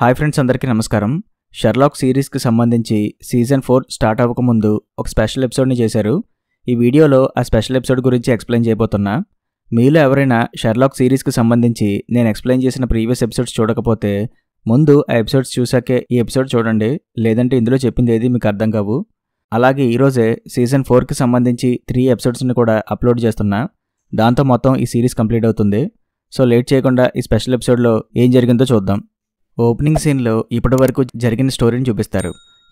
hi friends అందరికీ నమస్కారం Sherlock సిరీస్కి సంబంధించి సీజన్ ఫోర్ స్టార్ట్ అవ్వకముందు ఒక స్పెషల్ ఎపిసోడ్ని చేశారు ఈ వీడియోలో ఆ స్పెషల్ ఎపిసోడ్ గురించి ఎక్స్ప్లెయిన్ చేయబోతున్నా మీలో ఎవరైనా షర్లాక్ సిరీస్కి సంబంధించి నేను ఎక్స్ప్లెయిన్ చేసిన ప్రీవియస్ ఎపిసోడ్స్ చూడకపోతే ముందు ఆ ఎపిసోడ్స్ చూసాకే ఈ ఎపిసోడ్ చూడండి లేదంటే ఇందులో చెప్పింది ఏది మీకు అర్థం కావు అలాగే ఈరోజే సీజన్ ఫోర్కి సంబంధించి త్రీ ఎపిసోడ్స్ని కూడా అప్లోడ్ చేస్తున్నా దాంతో మొత్తం ఈ సిరీస్ కంప్లీట్ అవుతుంది సో లేట్ చేయకుండా ఈ స్పెషల్ ఎపిసోడ్లో ఏం జరిగిందో చూద్దాం ఓపెనింగ్ సీన్లో ఇప్పటి వరకు జరిగిన స్టోరీని చూపిస్తారు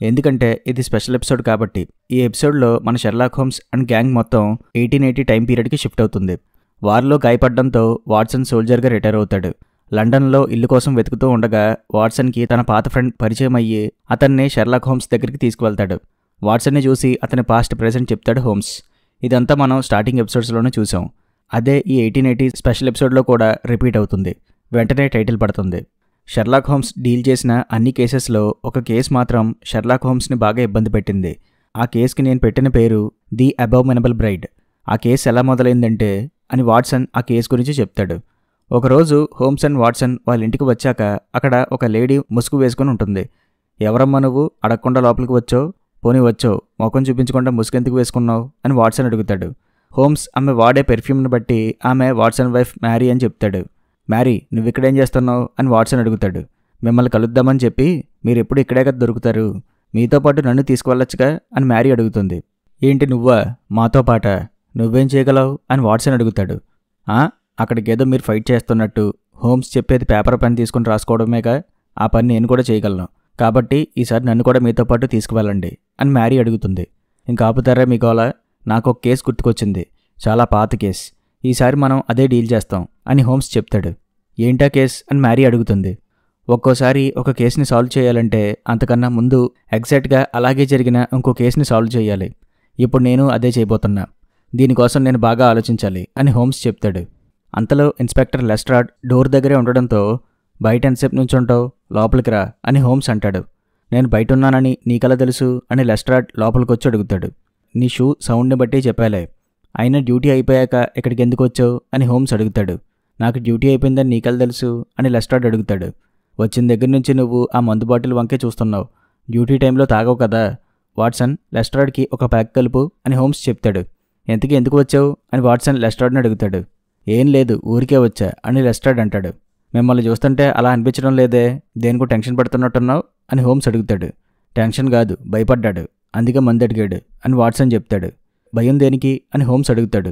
ఎందుకంటే ఇది స్పెషల్ ఎపిసోడ్ కాబట్టి ఈ ఎపిసోడ్లో మన షెర్లాక్ హోమ్స్ అండ్ గ్యాంగ్ మొత్తం ఎయిటీన్ ఎయిటీ టైం పీరియడ్కి షిఫ్ట్ అవుతుంది వారిలో గాయపడడంతో వాట్సన్ సోల్జర్గా రిటైర్ అవుతాడు లండన్లో ఇల్లు కోసం వెతుకుతూ ఉండగా వాట్సన్కి తన పాత ఫ్రెండ్ పరిచయం అయ్యి అతన్ని షెర్లాక్ హోమ్స్ దగ్గరికి తీసుకువెళ్తాడు వాట్సన్ని చూసి అతని పాస్ట్ ప్రెసెంట్ చెప్తాడు హోమ్స్ ఇదంతా మనం స్టార్టింగ్ ఎపిసోడ్స్లోనే చూసాం అదే ఈ ఎయిటీన్ ఎయిటీ స్పెషల్ ఎపిసోడ్లో కూడా రిపీట్ అవుతుంది వెంటనే టైటిల్ పడుతుంది షెర్లాక్ హోమ్స్ డీల్ చేసిన అన్ని కేసెస్లో ఒక కేస్ మాత్రం షెర్లాక్ హోమ్స్ని బాగా ఇబ్బంది పెట్టింది ఆ కేసుకి నేను పెట్టిన పేరు ది అబవ్ బ్రైడ్ ఆ కేసు ఎలా మొదలైందంటే అని వాట్సన్ ఆ కేసు గురించి చెప్తాడు ఒకరోజు హోమ్స్ అండ్ వాట్సన్ వాళ్ళ ఇంటికి వచ్చాక అక్కడ ఒక లేడీ ముసుగు వేసుకుని ఉంటుంది ఎవరమ్మా నువ్వు అడగకుండా లోపలికి వచ్చో పోనీ వచ్చో ముఖం చూపించకుండా ముసుగెందుకు వేసుకున్నావు అని వాట్సన్ అడుగుతాడు హోమ్స్ ఆమె వాడే పెర్ఫ్యూమ్ని బట్టి ఆమె వాట్సన్ వైఫ్ మ్యారీ అని చెప్తాడు మ్యారీ నువ్వు ఇక్కడేం చేస్తున్నావు అని వాట్సన్ అడుగుతాడు మిమ్మల్ని కలుద్దామని చెప్పి మీరు ఎప్పుడు ఇక్కడే కదా దొరుకుతారు మీతో పాటు నన్ను తీసుకువెళ్ళొచ్చుగా అని మ్యారీ అడుగుతుంది ఏంటి నువ్వా మాతో పాట నువ్వేం చేయగలవు అని వాట్సన్ అడుగుతాడు అక్కడికేదో మీరు ఫైట్ చేస్తున్నట్టు హోమ్స్ చెప్పేది పేపర్ పని తీసుకుని రాసుకోవడమేగా ఆ పని నేను కూడా చేయగలను కాబట్టి ఈసారి నన్ను కూడా మీతో పాటు తీసుకువెళ్ళండి అని మ్యారీ అడుగుతుంది ఇంకా ఆపుతారా మీ నాకు ఒక కేసు గుర్తుకొచ్చింది చాలా పాత కేసు ఈసారి మనం అదే డీల్ చేస్తాం అని హోమ్స్ చెప్తాడు ఏంటా కేస్ అని మ్యారీ అడుగుతుంది ఒక్కోసారి ఒక కేసుని సాల్వ్ చేయాలంటే అంతకన్నా ముందు ఎగ్జాక్ట్గా అలాగే జరిగిన ఇంకో కేసుని సాల్వ్ చేయాలి ఇప్పుడు నేను అదే చేయబోతున్నా దీనికోసం నేను బాగా ఆలోచించాలి అని హోమ్స్ చెప్తాడు అంతలో ఇన్స్పెక్టర్ లెస్ట్రాడ్ డోర్ దగ్గరే ఉండడంతో బయట ఎంతసేపు నుంచి ఉంటావు లోపలికి రా అని హోమ్స్ అంటాడు నేను బయట ఉన్నానని నీకలా తెలుసు అని లెస్ట్రాడ్ లోపలికి వచ్చి అడుగుతాడు నీ షూ సౌండ్ని బట్టి చెప్పాలే అయినా డ్యూటీ అయిపోయాక ఇక్కడికి ఎందుకు వచ్చావు అని హోమ్స్ అడుగుతాడు నాకు డ్యూటీ అయిపోయిందని నీకెళ్ళ తెలుసు అని లెస్టార్డ్ అడుగుతాడు వచ్చిన దగ్గర నుంచి నువ్వు ఆ మందు బాటిల్ వంకే చూస్తున్నావు డ్యూటీ టైంలో తాగవు కదా వాట్సన్ లెస్ట్రాడ్కి ఒక ప్యాక్ కలుపు అని హోమ్స్ చెప్తాడు ఎంతకీ ఎందుకు వచ్చావు అని వాట్సన్ లెస్ట్రాడ్ని అడుగుతాడు ఏం లేదు ఊరికే వచ్చా అని లెస్ట్రాడ్ అంటాడు మిమ్మల్ని చూస్తుంటే అలా అనిపించడం లేదే దేనికో టెన్షన్ పడుతున్నట్టున్నావు అని హోమ్స్ అడుగుతాడు టెన్షన్ కాదు భయపడ్డాడు అందుకే మందు అడిగాడు అని వాట్సన్ చెప్తాడు భయం దేనికి అని హోమ్స్ అడుగుతాడు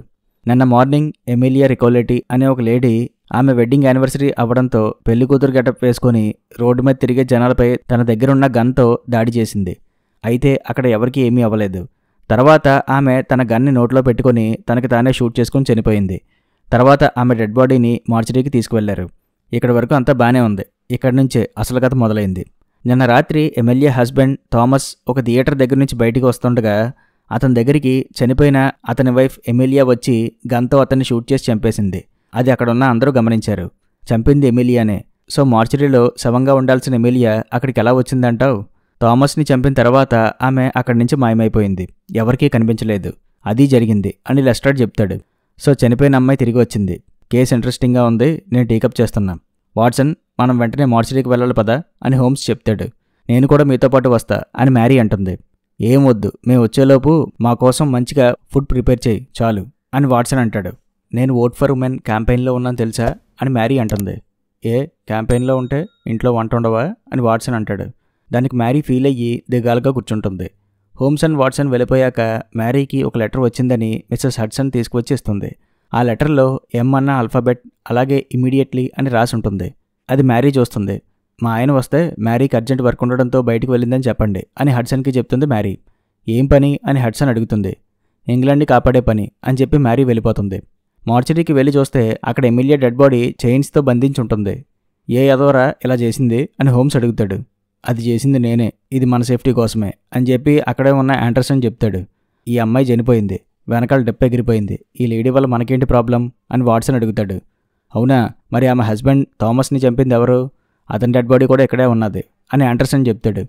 నిన్న మార్నింగ్ ఎమిలియా రికోలెటి అనే ఒక లేడీ ఆమె వెడ్డింగ్ యానివర్సరీ అవ్వడంతో పెళ్లి కూతురు గెటప్ వేసుకుని రోడ్డు మీద తిరిగే జనాలపై తన దగ్గరున్న గన్తో దాడి చేసింది అయితే అక్కడ ఎవరికీ ఏమీ అవ్వలేదు తర్వాత ఆమె తన గన్ని నోట్లో పెట్టుకుని తనకి తానే షూట్ చేసుకుని చనిపోయింది తర్వాత ఆమె డెడ్ బాడీని మార్చరీకి తీసుకువెళ్లారు ఇక్కడి వరకు అంతా బాగానే ఉంది ఇక్కడి నుంచే అసలు కథ మొదలైంది నిన్న రాత్రి ఎమ్మెల్యే హస్బెండ్ థామస్ ఒక థియేటర్ దగ్గర నుంచి బయటికి వస్తుండగా అతని దగ్గరికి చనిపోయిన అతని వైఫ్ ఎమిలియా వచ్చి గన్తో అతన్ని షూట్ చేసి చంపేసింది అది అక్కడ ఉన్న అందరూ గమనించారు చంపింది ఎమిలియానే సో మార్చరీలో శవంగా ఉండాల్సిన ఎమిలియా అక్కడికి ఎలా వచ్చిందంటావు థామస్ని చంపిన తర్వాత ఆమె అక్కడి నుంచి మాయమైపోయింది ఎవరికీ కనిపించలేదు అది జరిగింది అని లెస్టర్డ్ చెప్తాడు సో చనిపోయిన అమ్మాయి తిరిగి వచ్చింది కేసు ఇంట్రెస్టింగ్గా ఉంది నేను టేకప్ చేస్తున్నా వాట్సన్ మనం వెంటనే మార్చరీకి వెళ్ళాలి పదా అని హోమ్స్ చెప్తాడు నేను కూడా మీతో పాటు వస్తా అని మ్యారీ అంటుంది ఏమొద్దు మేము వచ్చేలోపు మా కోసం మంచిగా ఫుడ్ ప్రిపేర్ చేయి చాలు అని వాట్సన్ అంటాడు నేను ఓట్ ఫర్ ఉమెన్ క్యాంపెయిన్లో ఉన్నాను తెలుసా అని మ్యారీ అంటుంది ఏ క్యాంపెయిన్లో ఉంటే ఇంట్లో వంట ఉండవా అని వాట్సన్ అంటాడు దానికి మ్యారీ ఫీల్ అయ్యి దిగాలుగా కూర్చుంటుంది హోమ్స్ అండ్ వాట్సన్ వెళ్ళిపోయాక మ్యారీకి ఒక లెటర్ వచ్చిందని మిస్సెస్ హడ్సన్ తీసుకువచ్చి ఇస్తుంది ఆ లెటర్లో ఎం అన్న ఆల్ఫాబెట్ అలాగే ఇమీడియట్లీ అని రాసి ఉంటుంది అది మ్యారీ చూస్తుంది మా ఆయన వస్తే మ్యారీకి అర్జెంట్ వర్క్ ఉండడంతో బయటకు వెళ్ళిందని చెప్పండి అని హడ్సన్కి చెప్తుంది మ్యారీ ఏం పని అని హడ్సన్ అడుగుతుంది ఇంగ్లాండ్ని కాపాడే పని అని చెప్పి మ్యారీ వెళ్ళిపోతుంది మార్చరీకి వెళ్ళి చూస్తే అక్కడ ఎమ్మెల్యే డెడ్ బాడీ చైన్స్తో బంధించి ఉంటుంది ఏ యదోరా ఇలా చేసింది అని హోమ్స్ అడుగుతాడు అది చేసింది నేనే ఇది మన సేఫ్టీ కోసమే అని చెప్పి అక్కడే ఉన్న యాండర్సన్ చెప్తాడు ఈ అమ్మాయి చనిపోయింది వెనకాల డెప్ ఎగిరిపోయింది ఈ లేడీ వల్ల మనకేంటి ప్రాబ్లం అని వాట్సన్ అడుగుతాడు అవునా మరి ఆమె హస్బెండ్ థామస్ని చంపింది ఎవరు అతని డెడ్ బాడీ కూడా ఇక్కడే ఉన్నది అని ఆండర్సన్ చెప్తాడు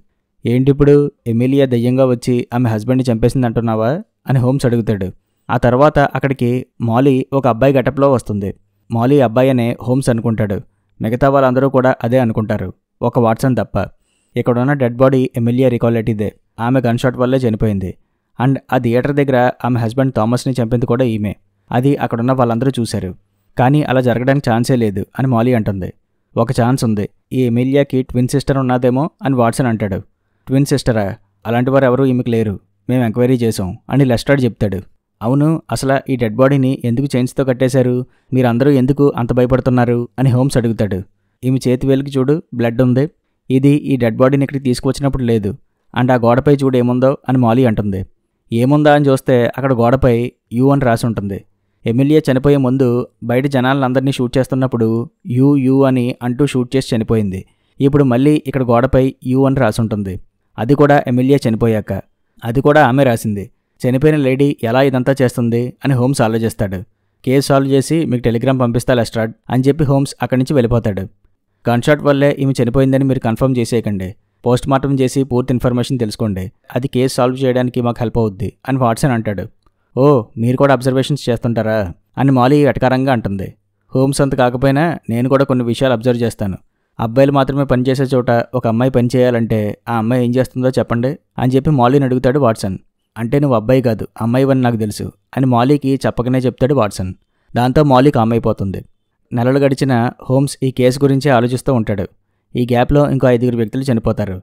ఏంటి ఇప్పుడు ఎమిలియా దయ్యంగా వచ్చి ఆమె హస్బెండ్ని చంపేసింది అంటున్నావా అని హోమ్స్ అడుగుతాడు ఆ తర్వాత అక్కడికి మాలీ ఒక అబ్బాయి గటప్లో వస్తుంది మాలీ అబ్బాయి అనే హోమ్స్ అనుకుంటాడు మిగతా వాళ్ళందరూ కూడా అదే అనుకుంటారు ఒక వాట్సన్ తప్ప ఇక్కడున్న డెడ్ బాడీ ఎమిలియా రికాలిటీదే ఆమె గన్ షాట్ వల్లే చనిపోయింది అండ్ ఆ థియేటర్ దగ్గర ఆమె హస్బెండ్ థామస్ని చంపింది కూడా ఈమె అది అక్కడున్న వాళ్ళందరూ చూశారు కానీ అలా జరగడానికి ఛాన్సే లేదు అని మాలీ అంటుంది ఒక ఛాన్స్ ఉంది ఈ ఎమిలియాకి ట్విన్ సిస్టర్ ఉన్నదేమో అని వాట్సన్ అంటాడు ట్విన్ సిస్టరా అలాంటి వారు ఎవరూ ఈమెకు లేరు మేము ఎంక్వైరీ చేసాం అని లెస్టార్డ్ చెప్తాడు అవును అసలు ఈ డెడ్ బాడీని ఎందుకు చైన్స్తో కట్టేశారు మీరందరూ ఎందుకు అంత భయపడుతున్నారు అని హోమ్స్ అడుగుతాడు ఈమె చేతి వేలికి చూడు బ్లడ్ ఉంది ఇది ఈ డెడ్ బాడీని ఇక్కడికి తీసుకువచ్చినప్పుడు లేదు అండ్ ఆ గోడపై చూడు ఏముందో అని మాలీ అంటుంది ఏముందా అని చూస్తే అక్కడ గోడపై యూ అని రాసి ఉంటుంది ఎమ్మెల్యే చనిపోయే ముందు బయట జనాలందరినీ షూట్ చేస్తున్నప్పుడు యూ యూ అని అంటూ షూట్ చేసి చనిపోయింది ఇప్పుడు మళ్ళీ ఇక్కడ గోడపై యూ అని రాసుంటుంది అది కూడా ఎమ్మెల్యే చనిపోయాక అది కూడా ఆమె రాసింది చనిపోయిన లేడీ ఎలా ఇదంతా చేస్తుంది అని హోమ్స్ ఆలోచిస్తాడు కేసు సాల్వ్ చేసి మీకు టెలిగ్రామ్ పంపిస్తా లెస్ట్రాడ్ అని చెప్పి హోమ్స్ అక్కడి నుంచి వెళ్ళిపోతాడు గన్షాట్ వల్లే ఈమె చనిపోయిందని మీరు కన్ఫర్మ్ చేసేయకండి పోస్ట్ మార్టం చేసి పూర్తి ఇన్ఫర్మేషన్ తెలుసుకోండి అది కేసు సాల్వ్ చేయడానికి మాకు హెల్ప్ అవుద్ది అని వాట్సన్ అంటాడు ఓ మీరు కూడా అబ్జర్వేషన్స్ చేస్తుంటారా అని మాలీ వెటకారంగా అంటుంది హోమ్స్ అంత కాకపోయినా నేను కూడా కొన్ని విషయాలు అబ్జర్వ్ చేస్తాను అబ్బాయిలు మాత్రమే పనిచేసే చోట ఒక అమ్మాయి పని చేయాలంటే ఆ అమ్మాయి ఏం చేస్తుందో చెప్పండి అని చెప్పి మాలీని అడుగుతాడు వాట్సన్ అంటే నువ్వు అబ్బాయి కాదు అమ్మాయి అని నాకు తెలుసు అని మాలీకి చెప్పకనే చెప్తాడు వాట్సన్ దాంతో మాలీకి అమ్మైపోతుంది నెలలు గడిచిన హోమ్స్ ఈ కేసు గురించే ఆలోచిస్తూ ఉంటాడు ఈ గ్యాప్లో ఇంకో ఐదుగురు వ్యక్తులు చనిపోతారు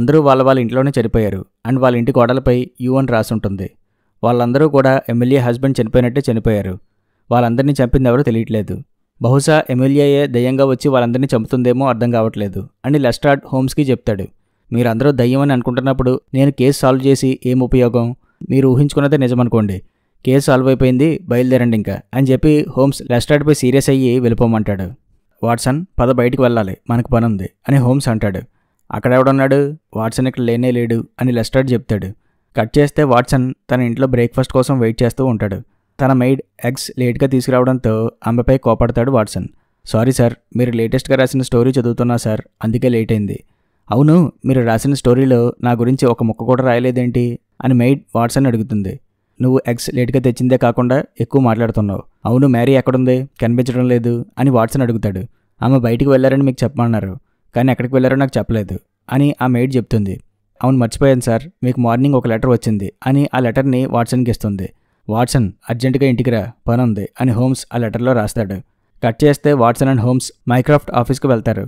అందరూ వాళ్ళ వాళ్ళ ఇంట్లోనే చనిపోయారు అండ్ వాళ్ళ ఇంటి గోడలపై యూ అని రాసి ఉంటుంది వాళ్ళందరూ కూడా ఎమ్మెల్యే హస్బెండ్ చనిపోయినట్టే చనిపోయారు వాళ్ళందరినీ చంపింది ఎవరో తెలియట్లేదు బహుశా ఎమ్మెల్యేయే దయ్యంగా వచ్చి వాళ్ళందరినీ చంపుతుందేమో అర్థం కావట్లేదు అని లెస్ట్రాడ్ హోమ్స్కి చెప్తాడు మీరందరూ దయ్యం అని అనుకుంటున్నప్పుడు నేను కేసు సాల్వ్ చేసి ఏం ఉపయోగం మీరు ఊహించుకున్నదే నిజమనుకోండి కేసు సాల్వ్ అయిపోయింది బయలుదేరండి ఇంకా అని చెప్పి హోమ్స్ లెస్ట్రాడ్పై సీరియస్ అయ్యి వెళ్ళిపోమంటాడు వాట్సన్ పద బయటికి వెళ్ళాలి మనకు పనుంది అని హోమ్స్ అంటాడు అక్కడ ఎవడున్నాడు వాట్సన్ ఇక్కడ లేనే లేడు అని లెస్ట్రాడ్ చెప్తాడు కట్ చేస్తే వాట్సన్ తన ఇంట్లో బ్రేక్ఫాస్ట్ కోసం వెయిట్ చేస్తూ ఉంటాడు తన మెయిడ్ ఎగ్స్ లేట్గా తీసుకురావడంతో ఆమెపై కోపడతాడు వాట్సన్ సారీ సార్ మీరు లేటెస్ట్గా రాసిన స్టోరీ చదువుతున్నా సార్ అందుకే లేట్ అయింది అవును మీరు రాసిన స్టోరీలో నా గురించి ఒక ముక్క కూడా రాయలేదేంటి అని మెయిడ్ వాట్సన్ అడుగుతుంది నువ్వు ఎగ్స్ లేట్గా తెచ్చిందే కాకుండా ఎక్కువ మాట్లాడుతున్నావు అవును మ్యారీ ఎక్కడుంది కనిపించడం లేదు అని వాట్సన్ అడుగుతాడు ఆమె బయటికి వెళ్ళారని మీకు చెప్పమన్నారు కానీ ఎక్కడికి వెళ్ళారో నాకు చెప్పలేదు అని ఆ మెయిడ్ చెప్తుంది అవును మర్చిపోయాను సార్ మీకు మార్నింగ్ ఒక లెటర్ వచ్చింది అని ఆ లెటర్ని వాట్సన్కి ఇస్తుంది వాట్సన్ అర్జెంటుగా ఇంటికి రా పని ఉంది అని హోమ్స్ ఆ లెటర్లో రాస్తాడు కట్ చేస్తే వాట్సన్ అండ్ హోమ్స్ మైక్రాఫ్ట్ ఆఫీస్కి వెళ్తారు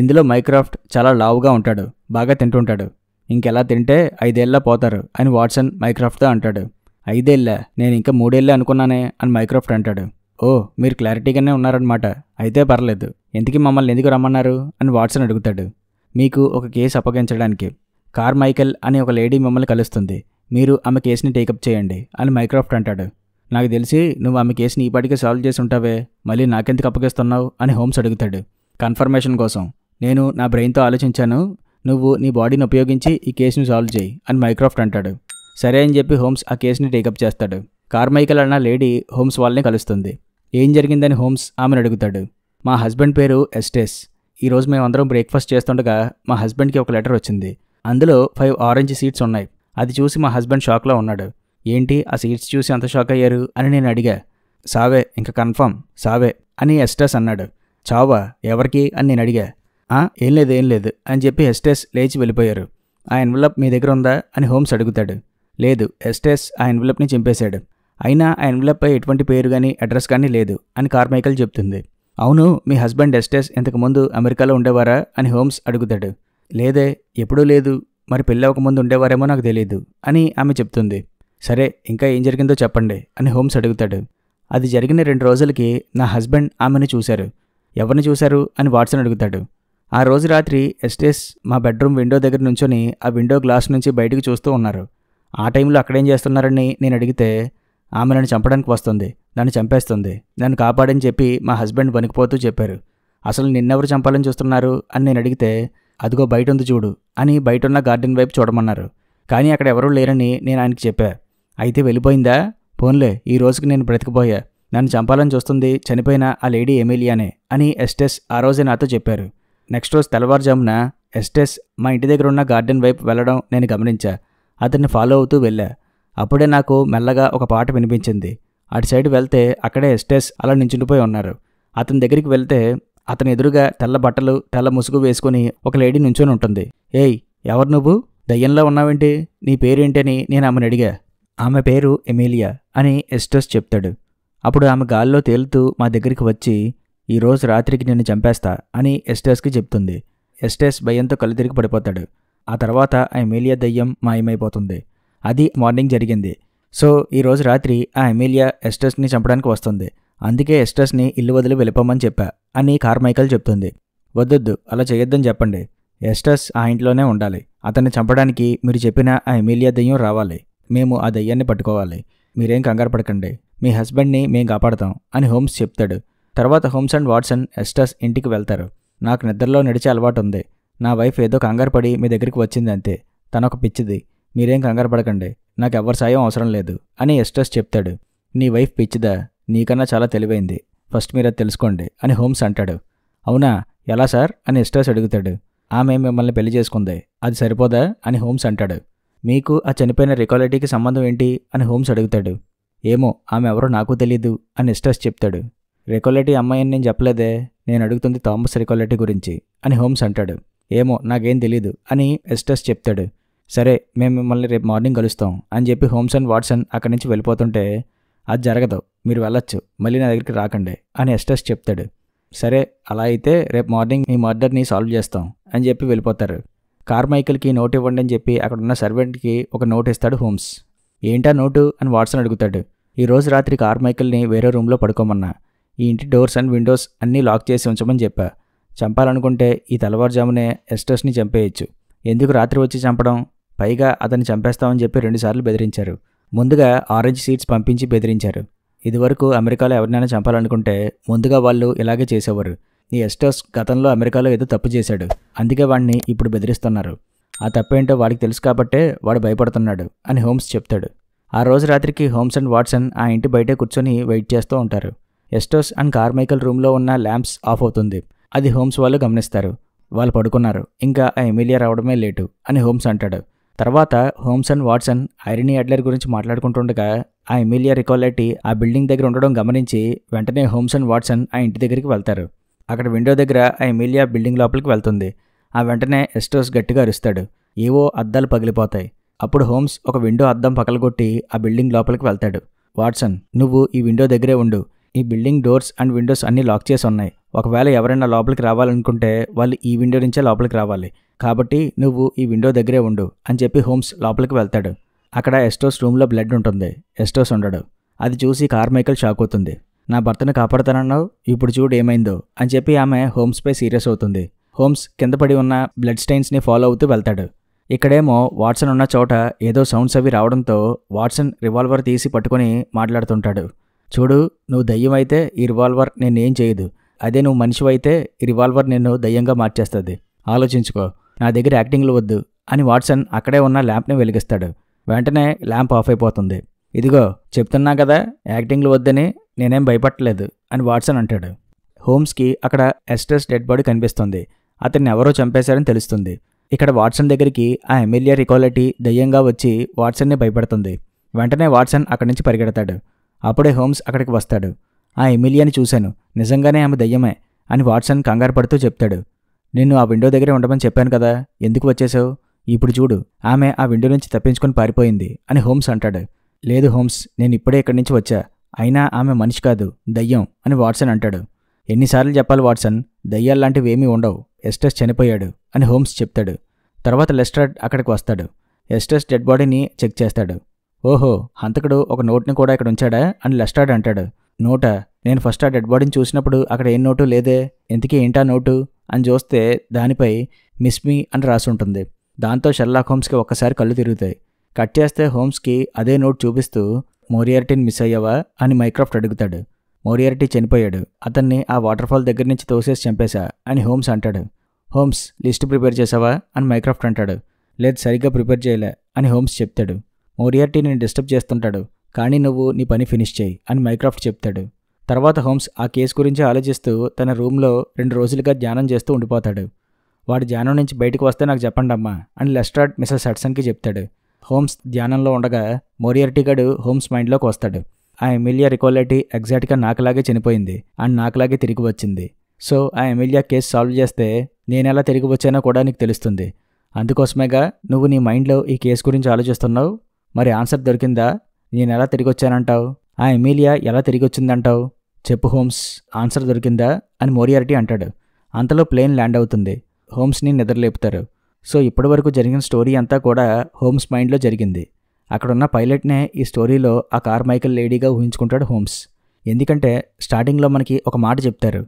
ఇందులో మైక్రాఫ్ట్ చాలా లావుగా ఉంటాడు బాగా తింటుంటాడు ఇంకెలా తింటే ఐదేళ్ళ పోతారు అని వాట్సన్ మైక్రాఫ్ట్తో అంటాడు ఐదేళ్ళ నేను ఇంకా మూడేళ్ళే అనుకున్నానే అని మైక్రాఫ్ట్ అంటాడు ఓ మీరు క్లారిటీగానే ఉన్నారనమాట అయితే పర్లేదు ఎందుకు మమ్మల్ని ఎందుకు రమ్మన్నారు అని వాట్సన్ అడుగుతాడు మీకు ఒక కేసు అప్పగించడానికి కార్మైకెల్ అనే ఒక లేడీ మిమ్మల్ని కలుస్తుంది మీరు ఆమె కేసుని టేకప్ చేయండి అని మైక్రాఫ్ట్ అంటాడు నాకు తెలిసి నువ్వు ఆమె కేసుని ఈపాటికే సాల్వ్ చేసి ఉంటావే మళ్ళీ నాకెందుకు అప్పగిస్తున్నావు అని హోమ్స్ అడుగుతాడు కన్ఫర్మేషన్ కోసం నేను నా బ్రెయిన్తో ఆలోచించాను నువ్వు నీ బాడీని ఉపయోగించి ఈ కేసుని సాల్వ్ చేయి అని మైక్రాఫ్ట్ అంటాడు సరే అని చెప్పి హోమ్స్ ఆ కేసుని టేకప్ చేస్తాడు కార్మైకల్ అన్న లేడీ హోమ్స్ వాళ్ళని కలుస్తుంది ఏం జరిగిందని హోమ్స్ ఆమెను అడుగుతాడు మా హస్బెండ్ పేరు ఎస్టేస్ ఈరోజు మేమందరం బ్రేక్ఫాస్ట్ చేస్తుండగా మా హస్బెండ్కి ఒక లెటర్ వచ్చింది అందులో ఫైవ్ ఆరెంజ్ సీట్స్ ఉన్నాయి అది చూసి మా హస్బెండ్ షాక్లో ఉన్నాడు ఏంటి ఆ సీట్స్ చూసి అంత షాక్ అయ్యారు అని నేను అడిగా సావే ఇంకా కన్ఫర్మ్ సావే అని ఎస్టెస్ అన్నాడు చావా ఎవరికి అని నేను అడిగా ఆ ఏం లేదు ఏం లేదు అని చెప్పి ఎస్టెస్ లేచి వెళ్ళిపోయారు ఆ ఎన్వలప్ మీ దగ్గర ఉందా అని హోమ్స్ అడుగుతాడు లేదు ఎస్టెస్ ఆ ఎన్వలప్ని చింపేశాడు అయినా ఆ ఎన్వలప్పై ఎటువంటి పేరు కానీ అడ్రస్ కానీ లేదు అని కార్మైకల్ చెప్తుంది అవును మీ హస్బెండ్ ఎస్టెస్ ఇంతకుముందు అమెరికాలో ఉండేవారా అని హోమ్స్ అడుగుతాడు లేదే ఎప్పుడూ లేదు మరి పెళ్ళవకముందు ఉండేవారేమో నాకు తెలియదు అని ఆమె చెప్తుంది సరే ఇంకా ఏం జరిగిందో చెప్పండి అని హోమ్స్ అడుగుతాడు అది జరిగిన రెండు రోజులకి నా హస్బెండ్ ఆమెను చూశారు ఎవరిని చూశారు అని వాట్సన్ అడుగుతాడు ఆ రోజు రాత్రి ఎస్టేస్ మా బెడ్రూమ్ విండో దగ్గర నుంచొని ఆ విండో గ్లాస్ నుంచి బయటకు చూస్తూ ఉన్నారు ఆ టైంలో అక్కడేం చేస్తున్నారని నేను అడిగితే ఆమె నన్ను చంపడానికి వస్తుంది నన్ను చంపేస్తుంది నన్ను కాపాడని చెప్పి మా హస్బెండ్ వణికిపోతూ చెప్పారు అసలు నిన్నెవరు చంపాలని చూస్తున్నారు అని నేను అడిగితే అదిగో బయట ఉంది చూడు అని బయట ఉన్న గార్డెన్ వైపు చూడమన్నారు కానీ అక్కడ ఎవరూ లేరని నేను ఆయనకి చెప్పా అయితే వెళ్ళిపోయిందా పోన్లే ఈ రోజుకి నేను బ్రతికిపోయా నన్ను చంపాలని చూస్తుంది చనిపోయిన ఆ లేడీ ఎమిలియానే అని ఎస్టెస్ ఆ రోజే నాతో చెప్పారు నెక్స్ట్ రోజు తెల్లవారుజామున ఎస్టెస్ మా ఇంటి దగ్గర ఉన్న గార్డెన్ వైపు వెళ్ళడం నేను గమనించా అతన్ని ఫాలో అవుతూ వెళ్ళా అప్పుడే నాకు మెల్లగా ఒక పాట వినిపించింది అటు సైడ్ వెళ్తే అక్కడే ఎస్టెస్ అలా నించుండిపోయి ఉన్నారు అతని దగ్గరికి వెళ్తే అతని ఎదురుగా తెల్ల బట్టలు తెల్ల ముసుగు వేసుకుని ఒక లేడీ నుంచొని ఉంటుంది ఏయ్ ఎవరు నువ్వు దయ్యంలో ఉన్నావేంటి నీ పేరేంటని నేను ఆమెను అడిగా ఆమె పేరు ఎమేలియా అని ఎస్టస్ చెప్తాడు అప్పుడు ఆమె గాల్లో తేలుతూ మా దగ్గరికి వచ్చి ఈరోజు రాత్రికి నిన్ను చంపేస్తా అని ఎస్టస్కి చెప్తుంది ఎస్టేస్ భయంతో కళ్ళు తిరిగి పడిపోతాడు ఆ తర్వాత ఆ ఎమేలియా దయ్యం మాయమైపోతుంది అది మార్నింగ్ జరిగింది సో ఈరోజు రాత్రి ఆ ఎమేలియా ఎస్టర్స్ని చంపడానికి వస్తుంది అందుకే ఎస్టర్స్ని ఇల్లు వదిలి వెళ్ళిపోమని చెప్పా అని కార్మైకల్ చెప్తుంది వద్దొద్దు అలా చేయొద్దని చెప్పండి ఎస్టస్ ఆ ఇంట్లోనే ఉండాలి అతన్ని చంపడానికి మీరు చెప్పిన ఆ ఎమిలియా దెయ్యం రావాలి మేము ఆ దెయ్యాన్ని పట్టుకోవాలి మీరేం కంగారు పడకండి మీ హస్బెండ్ని మేము కాపాడతాం అని హోమ్స్ చెప్తాడు తర్వాత హోమ్స్ అండ్ వాట్సన్ ఎస్టస్ ఇంటికి వెళ్తారు నాకు నిద్రలో నడిచే అలవాటు ఉంది నా వైఫ్ ఏదో కంగారు పడి మీ దగ్గరికి వచ్చింది అంతే తనొక పిచ్చిది మీరేం కంగారు పడకండి నాకు సాయం అవసరం లేదు అని ఎస్టస్ చెప్తాడు నీ వైఫ్ పిచ్చిదా నీకన్నా చాలా తెలివైంది ఫస్ట్ మీరు అది తెలుసుకోండి అని హోమ్స్ అంటాడు అవునా ఎలా సార్ అని ఎస్టర్స్ అడుగుతాడు ఆమె మిమ్మల్ని పెళ్లి చేసుకుంది అది సరిపోదా అని హోమ్స్ అంటాడు మీకు ఆ చనిపోయిన రికాలిటీకి సంబంధం ఏంటి అని హోమ్స్ అడుగుతాడు ఏమో ఆమె ఎవరో నాకు తెలియదు అని ఎస్టర్స్ చెప్తాడు రికాలిటీ అని నేను చెప్పలేదే నేను అడుగుతుంది థామస్ రికాలిటీ గురించి అని హోమ్స్ అంటాడు ఏమో నాకేం తెలియదు అని ఎస్టర్స్ చెప్తాడు సరే మేము మిమ్మల్ని రేపు మార్నింగ్ కలుస్తాం అని చెప్పి హోమ్స్ అండ్ వాట్సన్ అక్కడి నుంచి వెళ్ళిపోతుంటే అది జరగదు మీరు వెళ్ళొచ్చు మళ్ళీ నా దగ్గరికి రాకండి అని ఎస్టెస్ చెప్తాడు సరే అలా అయితే రేపు మార్నింగ్ మీ మర్డర్ని సాల్వ్ చేస్తాం అని చెప్పి వెళ్ళిపోతారు కార్మైకల్కి నోట్ ఇవ్వండి అని చెప్పి అక్కడ ఉన్న సర్వెంట్కి ఒక నోట్ ఇస్తాడు హోమ్స్ ఏంటా నోటు అని వాట్సన్ అడుగుతాడు ఈ రోజు రాత్రి కార్మైకల్ని వేరే రూమ్లో పడుకోమన్నా ఈ ఇంటి డోర్స్ అండ్ విండోస్ అన్నీ లాక్ చేసి ఉంచమని చెప్పా చంపాలనుకుంటే ఈ తెల్లవారుజామునే ఎస్టెస్ని చంపేయచ్చు ఎందుకు రాత్రి వచ్చి చంపడం పైగా అతన్ని చంపేస్తామని చెప్పి రెండుసార్లు బెదిరించారు ముందుగా ఆరెంజ్ సీడ్స్ పంపించి బెదిరించారు ఇదివరకు అమెరికాలో ఎవరినైనా చంపాలనుకుంటే ముందుగా వాళ్ళు ఇలాగే చేసేవారు ఈ ఎస్టోస్ గతంలో అమెరికాలో ఏదో తప్పు చేశాడు అందుకే వాడిని ఇప్పుడు బెదిరిస్తున్నారు ఆ తప్పేంటో వాడికి తెలుసు కాబట్టే వాడు భయపడుతున్నాడు అని హోమ్స్ చెప్తాడు ఆ రోజు రాత్రికి హోమ్స్ అండ్ వాట్సన్ ఆ ఇంటి బయటే కూర్చొని వెయిట్ చేస్తూ ఉంటారు ఎస్టోస్ అండ్ కార్మైకల్ రూమ్లో ఉన్న ల్యాంప్స్ ఆఫ్ అవుతుంది అది హోమ్స్ వాళ్ళు గమనిస్తారు వాళ్ళు పడుకున్నారు ఇంకా ఆ ఎమిలియా రావడమే లేటు అని హోమ్స్ అంటాడు తర్వాత హోమ్సన్ వాట్సన్ ఐరినీ అడ్లర్ గురించి మాట్లాడుకుంటుండగా ఆ ఎమ్మెల్యే రికాలెట్టి ఆ బిల్డింగ్ దగ్గర ఉండడం గమనించి వెంటనే హోమ్సన్ వాట్సన్ ఆ ఇంటి దగ్గరికి వెళ్తారు అక్కడ విండో దగ్గర ఆ ఎమ్మెల్యే బిల్డింగ్ లోపలికి వెళ్తుంది ఆ వెంటనే ఎస్టోస్ గట్టిగా అరుస్తాడు ఏవో అద్దాలు పగిలిపోతాయి అప్పుడు హోమ్స్ ఒక విండో అద్దం పగలగొట్టి ఆ బిల్డింగ్ లోపలికి వెళ్తాడు వాట్సన్ నువ్వు ఈ విండో దగ్గరే ఉండు ఈ బిల్డింగ్ డోర్స్ అండ్ విండోస్ అన్నీ లాక్ చేసి ఉన్నాయి ఒకవేళ ఎవరైనా లోపలికి రావాలనుకుంటే వాళ్ళు ఈ విండో నుంచే లోపలికి రావాలి కాబట్టి నువ్వు ఈ విండో దగ్గరే ఉండు అని చెప్పి హోమ్స్ లోపలికి వెళ్తాడు అక్కడ ఎస్టోస్ రూమ్లో బ్లడ్ ఉంటుంది ఎస్టోస్ ఉండడు అది చూసి కార్ మైకల్ షాక్ అవుతుంది నా భర్తను కాపాడుతానన్నావు ఇప్పుడు చూడు ఏమైందో అని చెప్పి ఆమె హోమ్స్పై సీరియస్ అవుతుంది హోమ్స్ కింద పడి ఉన్న బ్లడ్ స్టైన్స్ని ఫాలో అవుతూ వెళ్తాడు ఇక్కడేమో వాట్సన్ ఉన్న చోట ఏదో సౌండ్స్ అవి రావడంతో వాట్సన్ రివాల్వర్ తీసి పట్టుకొని మాట్లాడుతుంటాడు చూడు నువ్వు దయ్యమైతే ఈ రివాల్వర్ నేనేం చేయదు అదే నువ్వు మనిషివైతే ఈ రివాల్వర్ నిన్ను దయ్యంగా మార్చేస్తుంది ఆలోచించుకో నా దగ్గర యాక్టింగ్లు వద్దు అని వాట్సన్ అక్కడే ఉన్న ల్యాంప్ని వెలిగిస్తాడు వెంటనే ల్యాంప్ ఆఫ్ అయిపోతుంది ఇదిగో చెప్తున్నా కదా యాక్టింగ్లు వద్దని నేనేం భయపట్టలేదు అని వాట్సన్ అంటాడు హోమ్స్కి అక్కడ ఎస్టెస్ డెడ్ బాడీ కనిపిస్తుంది అతన్ని ఎవరో చంపేశారని తెలుస్తుంది ఇక్కడ వాట్సన్ దగ్గరికి ఆ ఎమ్మెల్యే రికాలిటీ దయ్యంగా వచ్చి వాట్సన్ని భయపడుతుంది వెంటనే వాట్సన్ అక్కడి నుంచి పరిగెడతాడు అప్పుడే హోమ్స్ అక్కడికి వస్తాడు ఆ ఎమిలియాని చూశాను నిజంగానే ఆమె దయ్యమే అని వాట్సన్ కంగారు పడుతూ చెప్తాడు నిన్ను ఆ విండో దగ్గరే ఉండమని చెప్పాను కదా ఎందుకు వచ్చేసావు ఇప్పుడు చూడు ఆమె ఆ విండో నుంచి తప్పించుకొని పారిపోయింది అని హోమ్స్ అంటాడు లేదు హోమ్స్ నేను ఇప్పుడే ఇక్కడి నుంచి వచ్చా అయినా ఆమె మనిషి కాదు దయ్యం అని వాట్సన్ అంటాడు ఎన్నిసార్లు చెప్పాలి వాట్సన్ దయ్యాల్లాంటివి ఏమీ ఉండవు ఎస్టెస్ చనిపోయాడు అని హోమ్స్ చెప్తాడు తర్వాత లెస్ట్రాడ్ అక్కడికి వస్తాడు ఎస్టెస్ డెడ్ బాడీని చెక్ చేస్తాడు ఓహో హంతకుడు ఒక నోట్ని కూడా ఇక్కడ ఉంచాడా అని లెస్టాడ్ అంటాడు నోటా నేను ఫస్ట్ ఆ డెడ్ బాడీని చూసినప్పుడు అక్కడ ఏం నోటు లేదే ఇంతకీ ఏంటా నోటు అని చూస్తే దానిపై మీ అని రాసి ఉంటుంది దాంతో షెర్లాక్ హోమ్స్కి ఒక్కసారి కళ్ళు తిరుగుతాయి కట్ చేస్తే హోమ్స్కి అదే నోట్ చూపిస్తూ మోరియారిటీని మిస్ అయ్యావా అని మైక్రాఫ్ట్ అడుగుతాడు మోరియారిటీ చనిపోయాడు అతన్ని ఆ వాటర్ఫాల్ దగ్గర నుంచి తోసేసి చంపేశా అని హోమ్స్ అంటాడు హోమ్స్ లిస్ట్ ప్రిపేర్ చేసావా అని మైక్రాఫ్ట్ అంటాడు లేదు సరిగ్గా ప్రిపేర్ చేయలే అని హోమ్స్ చెప్తాడు మోరియార్టీ నేను డిస్టర్బ్ చేస్తుంటాడు కానీ నువ్వు నీ పని ఫినిష్ చేయి అని మైక్రాఫ్ట్ చెప్తాడు తర్వాత హోమ్స్ ఆ కేసు గురించి ఆలోచిస్తూ తన రూమ్లో రెండు రోజులుగా ధ్యానం చేస్తూ ఉండిపోతాడు వాడు ధ్యానం నుంచి బయటకు వస్తే నాకు చెప్పండమ్మా అని లెస్ట్రాడ్ మిస్సెస్ హడ్సన్కి చెప్తాడు హోమ్స్ ధ్యానంలో ఉండగా మోరియార్టీ గడు హోమ్స్ మైండ్లోకి వస్తాడు ఆ ఎమ్మెల్యే రికోలటీ ఎగ్జాక్ట్గా నాకులాగే చనిపోయింది అండ్ నాకులాగే తిరిగి వచ్చింది సో ఆ ఎమ్మెల్యే కేసు సాల్వ్ చేస్తే నేను ఎలా తిరిగి వచ్చానో కూడా నీకు తెలుస్తుంది అందుకోసమేగా నువ్వు నీ మైండ్లో ఈ కేసు గురించి ఆలోచిస్తున్నావు మరి ఆన్సర్ దొరికిందా నేను ఎలా తిరిగి వచ్చానంటావు ఆ ఎమీలియా ఎలా తిరిగి వచ్చిందంటావు చెప్పు హోమ్స్ ఆన్సర్ దొరికిందా అని మోరియారిటీ అంటాడు అంతలో ప్లేన్ ల్యాండ్ అవుతుంది హోమ్స్ని నిద్రలేపుతారు సో ఇప్పటి వరకు జరిగిన స్టోరీ అంతా కూడా హోమ్స్ మైండ్లో జరిగింది అక్కడున్న పైలట్నే ఈ స్టోరీలో ఆ కార్ మైకల్ లేడీగా ఊహించుకుంటాడు హోమ్స్ ఎందుకంటే స్టార్టింగ్లో మనకి ఒక మాట చెప్తారు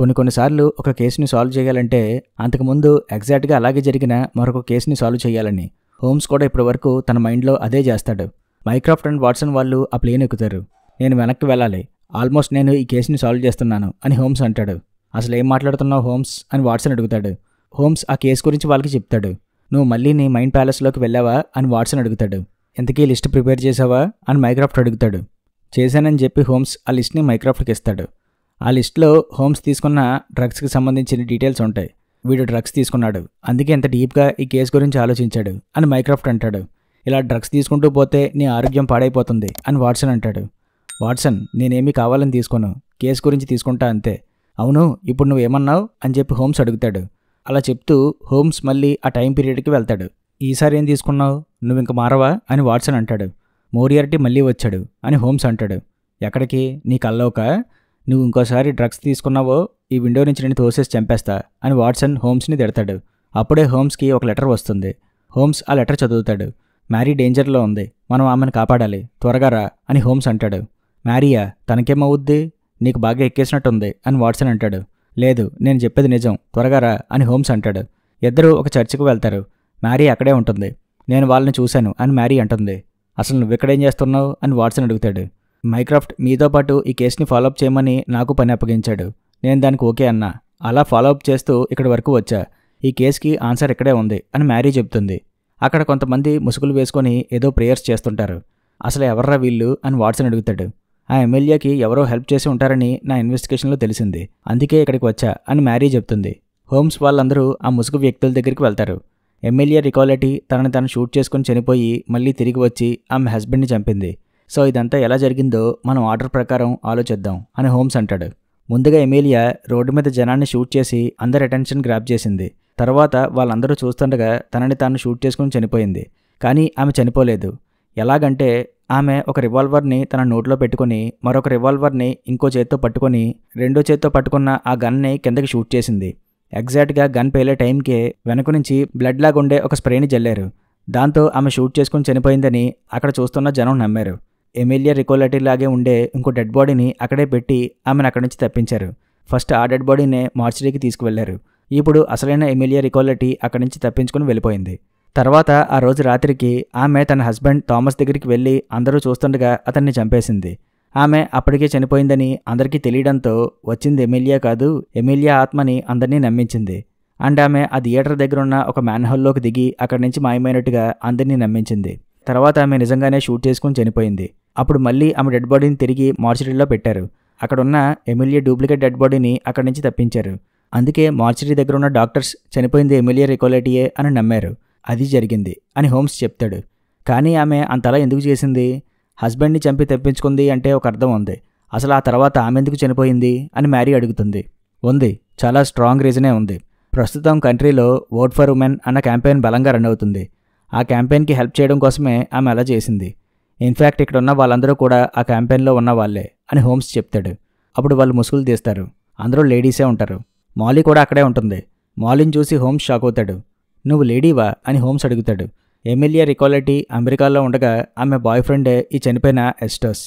కొన్ని కొన్నిసార్లు ఒక కేసుని సాల్వ్ చేయాలంటే అంతకుముందు ఎగ్జాక్ట్గా అలాగే జరిగిన మరొక కేసుని సాల్వ్ చేయాలని హోమ్స్ కూడా ఇప్పటి వరకు తన మైండ్లో అదే చేస్తాడు మైక్రాఫ్ట్ అండ్ వాట్సన్ వాళ్ళు ఆ ప్లేన్ ఎక్కుతారు నేను వెనక్కి వెళ్ళాలి ఆల్మోస్ట్ నేను ఈ కేసుని సాల్వ్ చేస్తున్నాను అని హోమ్స్ అంటాడు అసలు ఏం మాట్లాడుతున్నావు హోమ్స్ అని వాట్సన్ అడుగుతాడు హోమ్స్ ఆ కేసు గురించి వాళ్ళకి చెప్తాడు నువ్వు మళ్ళీ నీ మైండ్ ప్యాలెస్లోకి వెళ్ళావా అని వాట్సన్ అడుగుతాడు ఇంతకీ లిస్ట్ ప్రిపేర్ చేసావా అని మైక్రాఫ్ట్ అడుగుతాడు చేశానని చెప్పి హోమ్స్ ఆ లిస్ట్ని మైక్రాఫ్ట్కి ఇస్తాడు ఆ లిస్ట్లో హోమ్స్ తీసుకున్న డ్రగ్స్కి సంబంధించిన డీటెయిల్స్ ఉంటాయి వీడు డ్రగ్స్ తీసుకున్నాడు అందుకే ఇంత డీప్గా ఈ కేసు గురించి ఆలోచించాడు అని మైక్రాఫ్ట్ అంటాడు ఇలా డ్రగ్స్ తీసుకుంటూ పోతే నీ ఆరోగ్యం పాడైపోతుంది అని వాట్సన్ అంటాడు వాట్సన్ నేనేమీ కావాలని తీసుకోను కేసు గురించి తీసుకుంటా అంతే అవును ఇప్పుడు నువ్వు ఏమన్నావు అని చెప్పి హోమ్స్ అడుగుతాడు అలా చెప్తూ హోమ్స్ మళ్ళీ ఆ టైం పీరియడ్కి వెళ్తాడు ఈసారి ఏం తీసుకున్నావు నువ్వు ఇంక మారవా అని వాట్సన్ అంటాడు మోరియారిటీ మళ్ళీ వచ్చాడు అని హోమ్స్ అంటాడు ఎక్కడికి నీ కల్లోక నువ్వు ఇంకోసారి డ్రగ్స్ తీసుకున్నావో ఈ విండో నుంచి నేను తోసేసి చంపేస్తా అని వాట్సన్ హోమ్స్ని తిడతాడు అప్పుడే హోమ్స్కి ఒక లెటర్ వస్తుంది హోమ్స్ ఆ లెటర్ చదువుతాడు మ్యారీ డేంజర్లో ఉంది మనం ఆమెను కాపాడాలి త్వరగా రా అని హోమ్స్ అంటాడు మ్యారీయా తనకేమవుద్ది నీకు బాగా ఎక్కేసినట్టుంది అని వాట్సన్ అంటాడు లేదు నేను చెప్పేది నిజం త్వరగా రా అని హోమ్స్ అంటాడు ఇద్దరూ ఒక చర్చికి వెళ్తారు మ్యారీ అక్కడే ఉంటుంది నేను వాళ్ళని చూశాను అని మ్యారీ అంటుంది అసలు నువ్వు ఇక్కడేం చేస్తున్నావు అని వాట్సన్ అడుగుతాడు మైక్రాఫ్ట్ మీతో పాటు ఈ కేసుని ఫాలోఅప్ చేయమని నాకు పని అప్పగించాడు నేను దానికి ఓకే అన్నా అలా ఫాలోఅప్ చేస్తూ ఇక్కడి వరకు వచ్చా ఈ కేసుకి ఆన్సర్ ఇక్కడే ఉంది అని మ్యారీ చెప్తుంది అక్కడ కొంతమంది ముసుగులు వేసుకొని ఏదో ప్రేయర్స్ చేస్తుంటారు అసలు ఎవర్రా వీళ్ళు అని వాట్సన్ అడుగుతాడు ఆ ఎమ్మెల్యేకి ఎవరో హెల్ప్ చేసి ఉంటారని నా ఇన్వెస్టిగేషన్లో తెలిసింది అందుకే ఇక్కడికి వచ్చా అని మ్యారీ చెప్తుంది హోమ్స్ వాళ్ళందరూ ఆ ముసుగు వ్యక్తుల దగ్గరికి వెళ్తారు ఎమ్మెల్యే రికాలెటీ తనని తను షూట్ చేసుకుని చనిపోయి మళ్ళీ తిరిగి వచ్చి ఆమె హస్బెండ్ని చంపింది సో ఇదంతా ఎలా జరిగిందో మనం ఆర్డర్ ప్రకారం ఆలోచిద్దాం అని హోమ్స్ అంటాడు ముందుగా ఎమీలియా రోడ్డు మీద జనాన్ని షూట్ చేసి అందరి అటెన్షన్ గ్రాప్ చేసింది తర్వాత వాళ్ళందరూ చూస్తుండగా తనని తాను షూట్ చేసుకుని చనిపోయింది కానీ ఆమె చనిపోలేదు ఎలాగంటే ఆమె ఒక రివాల్వర్ని తన నోట్లో పెట్టుకుని మరొక రివాల్వర్ని ఇంకో చేత్తో పట్టుకొని రెండో చేత్తో పట్టుకున్న ఆ గన్ని కిందకి షూట్ చేసింది ఎగ్జాక్ట్గా గన్ పేలే టైంకే వెనక నుంచి బ్లడ్ ఉండే ఒక స్ప్రేని జల్లారు దాంతో ఆమె షూట్ చేసుకుని చనిపోయిందని అక్కడ చూస్తున్న జనం నమ్మారు ఎమ్మెల్యే రికోలటీ లాగే ఉండే ఇంకో డెడ్ బాడీని అక్కడే పెట్టి ఆమెను అక్కడి నుంచి తప్పించారు ఫస్ట్ ఆ డెడ్ బాడీనే మార్చరీకి తీసుకువెళ్లారు ఇప్పుడు అసలైన ఎమ్మెల్యే రికోలటీ అక్కడి నుంచి తప్పించుకుని వెళ్ళిపోయింది తర్వాత ఆ రోజు రాత్రికి ఆమె తన హస్బెండ్ థామస్ దగ్గరికి వెళ్ళి అందరూ చూస్తుండగా అతన్ని చంపేసింది ఆమె అప్పటికే చనిపోయిందని అందరికీ తెలియడంతో వచ్చింది ఎమ్మెల్యే కాదు ఎమ్మెల్యే ఆత్మని అందరినీ నమ్మించింది అండ్ ఆమె ఆ థియేటర్ దగ్గరున్న ఒక మ్యాన్హోల్లోకి దిగి అక్కడి నుంచి మాయమైనట్టుగా అందరినీ నమ్మించింది తర్వాత ఆమె నిజంగానే షూట్ చేసుకుని చనిపోయింది అప్పుడు మళ్ళీ ఆమె డెడ్ బాడీని తిరిగి మార్చరీలో పెట్టారు అక్కడున్న ఎమ్మెల్యే డూప్లికేట్ డెడ్ బాడీని అక్కడి నుంచి తప్పించారు అందుకే మార్చరీ దగ్గర ఉన్న డాక్టర్స్ చనిపోయింది ఎమ్మెల్యే రికోలేటియే అని నమ్మారు అది జరిగింది అని హోమ్స్ చెప్తాడు కానీ ఆమె అంతలా ఎందుకు చేసింది హస్బెండ్ని చంపి తెప్పించుకుంది అంటే ఒక అర్థం ఉంది అసలు ఆ తర్వాత ఆమె ఎందుకు చనిపోయింది అని మ్యారీ అడుగుతుంది ఉంది చాలా స్ట్రాంగ్ రీజనే ఉంది ప్రస్తుతం కంట్రీలో ఓట్ ఫర్ ఉమెన్ అన్న క్యాంపెయిన్ బలంగా రన్ అవుతుంది ఆ క్యాంపెయిన్కి హెల్ప్ చేయడం కోసమే ఆమె అలా చేసింది ఇన్ఫ్యాక్ట్ ఇక్కడ ఉన్న వాళ్ళందరూ కూడా ఆ క్యాంపెయిన్లో ఉన్న వాళ్ళే అని హోమ్స్ చెప్తాడు అప్పుడు వాళ్ళు ముసుగులు తీస్తారు అందరూ లేడీసే ఉంటారు మాలీ కూడా అక్కడే ఉంటుంది మాలీని చూసి హోమ్స్ షాక్ అవుతాడు నువ్వు లేడీవా అని హోమ్స్ అడుగుతాడు ఎమ్మెల్యే రికాలిటీ అమెరికాలో ఉండగా ఆమె బాయ్ ఫ్రెండే ఈ చనిపోయిన ఎస్టర్స్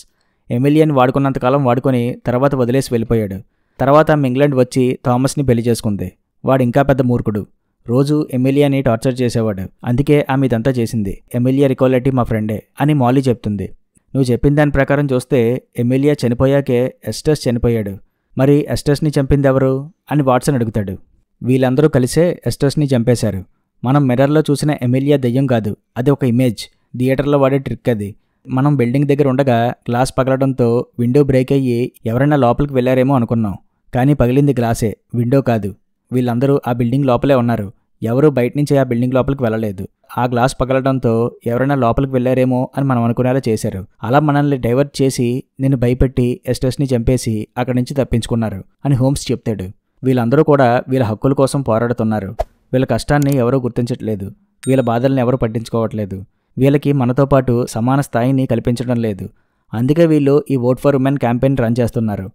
ఎమ్మెల్యేని వాడుకున్నంతకాలం వాడుకొని తర్వాత వదిలేసి వెళ్ళిపోయాడు తర్వాత ఆమె ఇంగ్లాండ్ వచ్చి థామస్ని పెళ్లి చేసుకుంది వాడు ఇంకా పెద్ద మూర్ఖుడు రోజు ఎమ్మెల్యేని టార్చర్ చేసేవాడు అందుకే ఆమె ఇదంతా చేసింది ఎమ్మెల్యే రికోలెట్టి మా ఫ్రెండే అని మాలీ చెప్తుంది నువ్వు చెప్పిన దాని ప్రకారం చూస్తే ఎమ్మెల్యే చనిపోయాకే ఎస్టస్ చనిపోయాడు మరి ఎస్టస్ని చంపింది ఎవరు అని వాట్సన్ అడుగుతాడు వీళ్ళందరూ కలిసే ఎస్టస్ని చంపేశారు మనం మిర్రర్లో చూసిన ఎమ్మెల్యే దెయ్యం కాదు అది ఒక ఇమేజ్ థియేటర్లో వాడే ట్రిక్ అది మనం బిల్డింగ్ దగ్గర ఉండగా గ్లాస్ పగలడంతో విండో బ్రేక్ అయ్యి ఎవరైనా లోపలికి వెళ్ళారేమో అనుకున్నాం కానీ పగిలింది గ్లాసే విండో కాదు వీళ్ళందరూ ఆ బిల్డింగ్ లోపలే ఉన్నారు ఎవరూ బయట నుంచి ఆ బిల్డింగ్ లోపలికి వెళ్ళలేదు ఆ గ్లాస్ పగలడంతో ఎవరైనా లోపలికి వెళ్ళారేమో అని మనం అనుకునేలా చేశారు అలా మనల్ని డైవర్ట్ చేసి నేను భయపెట్టి ఎస్టెస్ని చంపేసి అక్కడి నుంచి తప్పించుకున్నారు అని హోమ్స్ చెప్తాడు వీళ్ళందరూ కూడా వీళ్ళ హక్కుల కోసం పోరాడుతున్నారు వీళ్ళ కష్టాన్ని ఎవరూ గుర్తించట్లేదు వీళ్ళ బాధల్ని ఎవరూ పట్టించుకోవట్లేదు వీళ్ళకి మనతో పాటు సమాన స్థాయిని కల్పించడం లేదు అందుకే వీళ్ళు ఈ vote for women campaign run చేస్తున్నారు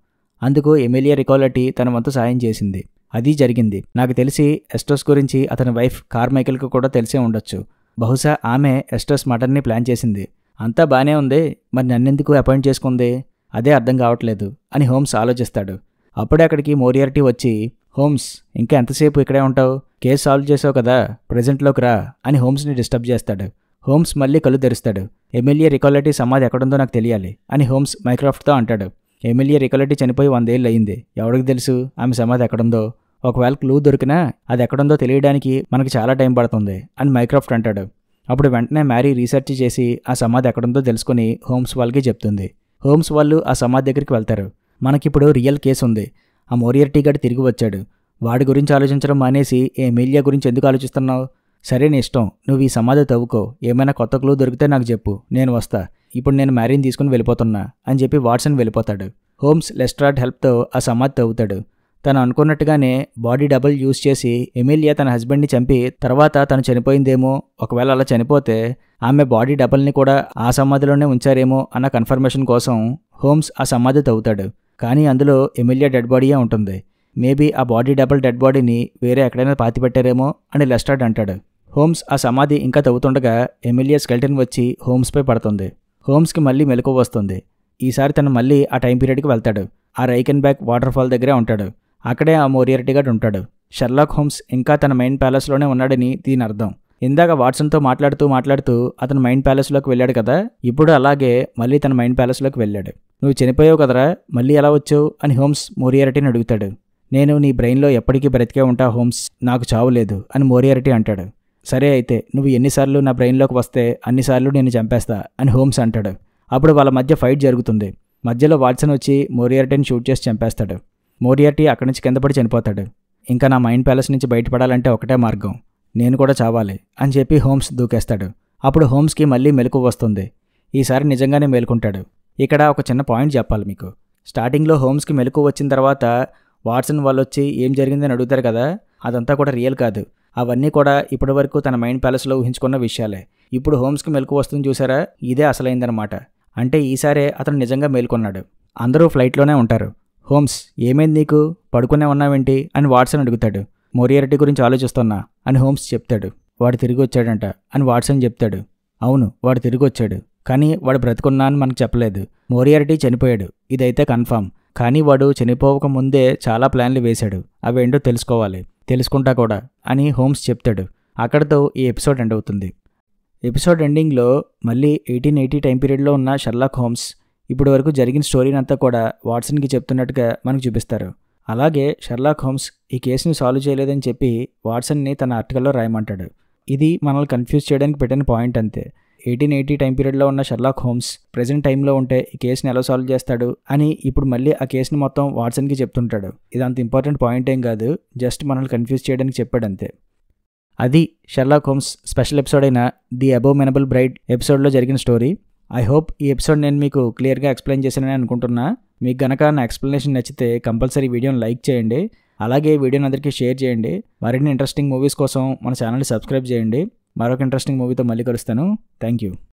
అందుకు ఎమ్మెల్యే రికాలటీ తన వంతు సాయం చేసింది అది జరిగింది నాకు తెలిసి ఎస్టోస్ గురించి అతని వైఫ్ కార్మైకెల్కు కూడా తెలిసే ఉండొచ్చు బహుశా ఆమె ఎస్టోస్ మటర్ని ప్లాన్ చేసింది అంతా బానే ఉంది మరి నన్నెందుకు అపాయింట్ చేసుకుంది అదే అర్థం కావట్లేదు అని హోమ్స్ ఆలోచిస్తాడు అప్పుడే అక్కడికి మోరియారిటీ వచ్చి హోమ్స్ ఇంకా ఎంతసేపు ఇక్కడే ఉంటావు కేసు సాల్వ్ చేసావు కదా ప్రెజెంట్లోకి రా అని హోమ్స్ని డిస్టర్బ్ చేస్తాడు హోమ్స్ మళ్ళీ కళ్ళు తెరుస్తాడు ఎమ్మెల్యే రికాలిటీ సమాధి ఎక్కడుందో నాకు తెలియాలి అని హోమ్స్ మైక్రాఫ్ట్తో అంటాడు ఎమ్మెల్యే రికలెట్టి చనిపోయి వందేళ్ళు అయింది ఎవరికి తెలుసు ఆమె సమాధి ఎక్కడుందో ఒకవేళ క్లూ దొరికినా అది ఎక్కడుందో తెలియడానికి మనకు చాలా టైం పడుతుంది అని మైక్రాఫ్ట్ అంటాడు అప్పుడు వెంటనే మ్యారీ రీసెర్చ్ చేసి ఆ సమాధి ఎక్కడుందో తెలుసుకుని హోమ్స్ వాళ్ళకి చెప్తుంది హోమ్స్ వాళ్ళు ఆ సమాధి దగ్గరికి వెళ్తారు మనకిప్పుడు రియల్ కేసు ఉంది ఆ మోరియర్టీ గడి తిరిగి వచ్చాడు వాడి గురించి ఆలోచించడం మానేసి ఏ ఎమ్మెల్యే గురించి ఎందుకు ఆలోచిస్తున్నావు సరే నీ ఇష్టం నువ్వు ఈ సమాధి తవ్వుకో ఏమైనా కొత్త క్లూ దొరికితే నాకు చెప్పు నేను వస్తా ఇప్పుడు నేను మ్యారీని తీసుకుని వెళ్ళిపోతున్నా అని చెప్పి వాట్సన్ వెళ్ళిపోతాడు హోమ్స్ లెస్ట్రాడ్ హెల్ప్తో ఆ సమాధి తవ్వుతాడు తను అనుకున్నట్టుగానే బాడీ డబుల్ యూజ్ చేసి ఎమిలియా తన హస్బెండ్ని చంపి తర్వాత తను చనిపోయిందేమో ఒకవేళ అలా చనిపోతే ఆమె బాడీ డబుల్ని కూడా ఆ సమాధిలోనే ఉంచారేమో అన్న కన్ఫర్మేషన్ కోసం హోమ్స్ ఆ సమాధి తవ్వుతాడు కానీ అందులో ఎమిలియా డెడ్ బాడీయే ఉంటుంది మేబీ ఆ బాడీ డబుల్ డెడ్ బాడీని వేరే ఎక్కడైనా పాతిపెట్టారేమో అని లెస్టార్డ్ అంటాడు హోమ్స్ ఆ సమాధి ఇంకా తవ్వుతుండగా ఎమిలియా స్కెల్టన్ వచ్చి హోమ్స్పై పడుతుంది హోమ్స్కి మళ్ళీ మెలకు వస్తుంది ఈసారి తను మళ్ళీ ఆ టైం పీరియడ్కి వెళ్తాడు ఆ రైకెన్ బ్యాక్ వాటర్ ఫాల్ దగ్గరే ఉంటాడు అక్కడే ఆ మోరియారిటీ గారు ఉంటాడు షెర్లాక్ హోమ్స్ ఇంకా తన మైండ్ ప్యాలెస్లోనే ఉన్నాడని దీని అర్థం ఇందాక వాట్సన్తో మాట్లాడుతూ మాట్లాడుతూ అతను మైండ్ ప్యాలెస్లోకి వెళ్ళాడు కదా ఇప్పుడు అలాగే మళ్ళీ తన మైండ్ ప్యాలెస్లోకి వెళ్ళాడు నువ్వు చనిపోయావు కదరా మళ్ళీ ఎలా వచ్చావు అని హోమ్స్ మోరియారిటీని అడుగుతాడు నేను నీ బ్రెయిన్లో ఎప్పటికీ బ్రతికే ఉంటా హోమ్స్ నాకు చావు లేదు అని మోరియారిటీ అంటాడు సరే అయితే నువ్వు ఎన్నిసార్లు నా బ్రెయిన్లోకి వస్తే అన్నిసార్లు నేను చంపేస్తా అని హోమ్స్ అంటాడు అప్పుడు వాళ్ళ మధ్య ఫైట్ జరుగుతుంది మధ్యలో వాట్సన్ వచ్చి మోరియార్టీని షూట్ చేసి చంపేస్తాడు మోరియార్టీ అక్కడి నుంచి కిందపడి చనిపోతాడు ఇంకా నా మైండ్ ప్యాలెస్ నుంచి బయటపడాలంటే ఒకటే మార్గం నేను కూడా చావాలి అని చెప్పి హోమ్స్ దూకేస్తాడు అప్పుడు హోమ్స్కి మళ్ళీ మెలకు వస్తుంది ఈసారి నిజంగానే మేలుకుంటాడు ఇక్కడ ఒక చిన్న పాయింట్ చెప్పాలి మీకు స్టార్టింగ్లో హోమ్స్కి మెలకు వచ్చిన తర్వాత వాట్సన్ వాళ్ళు వచ్చి ఏం జరిగిందని అడుగుతారు కదా అదంతా కూడా రియల్ కాదు అవన్నీ కూడా ఇప్పటి వరకు తన మైండ్ ప్యాలెస్లో ఊహించుకున్న విషయాలే ఇప్పుడు హోమ్స్కి మెలకు వస్తుంది చూసారా ఇదే అసలైందనమాట అంటే ఈసారే అతను నిజంగా మేల్కొన్నాడు అందరూ ఫ్లైట్లోనే ఉంటారు హోమ్స్ ఏమైంది నీకు పడుకునే ఉన్నావేంటి అని వాట్సన్ అడుగుతాడు మొరియారిటీ గురించి ఆలోచిస్తున్నా అని హోమ్స్ చెప్తాడు వాడు తిరిగి వచ్చాడంట అని వాట్సన్ చెప్తాడు అవును వాడు తిరిగి వచ్చాడు కానీ వాడు బ్రతుకున్నా అని మనకు చెప్పలేదు మోరియారిటీ చనిపోయాడు ఇదైతే కన్ఫామ్ కానీ వాడు చనిపోవక ముందే చాలా ప్లాన్లు వేశాడు అవేంటో తెలుసుకోవాలి తెలుసుకుంటా కూడా అని హోమ్స్ చెప్తాడు అక్కడతో ఈ ఎపిసోడ్ ఎండ్ అవుతుంది ఎపిసోడ్ ఎండింగ్లో మళ్ళీ ఎయిటీన్ ఎయిటీ టైం పీరియడ్లో ఉన్న షర్లాక్ హోమ్స్ ఇప్పటి వరకు జరిగిన స్టోరీని అంతా కూడా వాట్సన్కి చెప్తున్నట్టుగా మనకు చూపిస్తారు అలాగే షర్లాక్ హోమ్స్ ఈ కేసుని సాల్వ్ చేయలేదని చెప్పి వాట్సన్ని తన ఆర్టికల్లో రాయమంటాడు ఇది మనల్ని కన్ఫ్యూజ్ చేయడానికి పెట్టిన పాయింట్ అంతే ఎయిటీన్ ఎయిటీ టైం పీరియడ్లో ఉన్న షర్లాక్ హోమ్స్ ప్రజెంట్ టైంలో ఉంటే ఈ కేసుని ఎలా సాల్వ్ చేస్తాడు అని ఇప్పుడు మళ్ళీ ఆ కేసుని మొత్తం వాట్సన్కి చెప్తుంటాడు ఇది అంత ఇంపార్టెంట్ పాయింట్ ఏం కాదు జస్ట్ మనల్ని కన్ఫ్యూజ్ చేయడానికి చెప్పాడు అంతే అది షర్లాక్ హోమ్స్ స్పెషల్ ఎపిసోడ్ అయిన ది అబో మెనబుల్ బ్రైడ్ ఎపిసోడ్లో జరిగిన స్టోరీ ఐ హోప్ ఈ ఎపిసోడ్ నేను మీకు క్లియర్గా ఎక్స్ప్లెయిన్ చేశానని అనుకుంటున్నా మీకు గనక నా ఎక్స్ప్లెనేషన్ నచ్చితే కంపల్సరీ వీడియోని లైక్ చేయండి అలాగే వీడియోని అందరికీ షేర్ చేయండి మరిన్ని ఇంట్రెస్టింగ్ మూవీస్ కోసం మన ఛానల్ని సబ్స్క్రైబ్ చేయండి మరొక ఇంట్రెస్టింగ్ మూవీతో మళ్ళీ కలుస్తాను థ్యాంక్ యూ